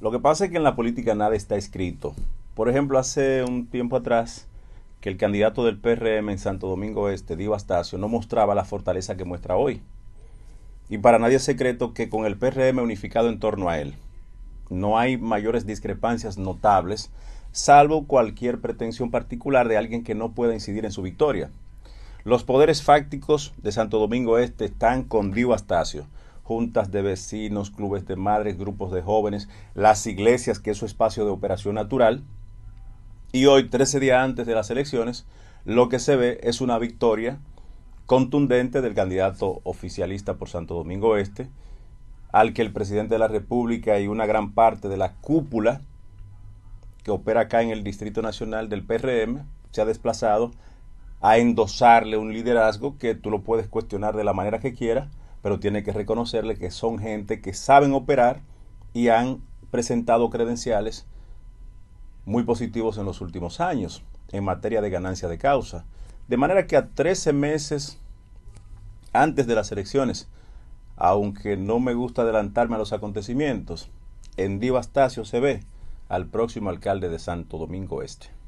Lo que pasa es que en la política nada está escrito. Por ejemplo, hace un tiempo atrás que el candidato del PRM en Santo Domingo Este, Dio Astacio, no mostraba la fortaleza que muestra hoy. Y para nadie es secreto que con el PRM unificado en torno a él, no hay mayores discrepancias notables, salvo cualquier pretensión particular de alguien que no pueda incidir en su victoria. Los poderes fácticos de Santo Domingo Este están con Dio Astacio juntas de vecinos, clubes de madres, grupos de jóvenes, las iglesias, que es su espacio de operación natural. Y hoy, 13 días antes de las elecciones, lo que se ve es una victoria contundente del candidato oficialista por Santo Domingo Este, al que el presidente de la República y una gran parte de la cúpula que opera acá en el Distrito Nacional del PRM se ha desplazado a endosarle un liderazgo que tú lo puedes cuestionar de la manera que quieras, pero tiene que reconocerle que son gente que saben operar y han presentado credenciales muy positivos en los últimos años en materia de ganancia de causa. De manera que a 13 meses antes de las elecciones, aunque no me gusta adelantarme a los acontecimientos, en Divastacio se ve al próximo alcalde de Santo Domingo Este.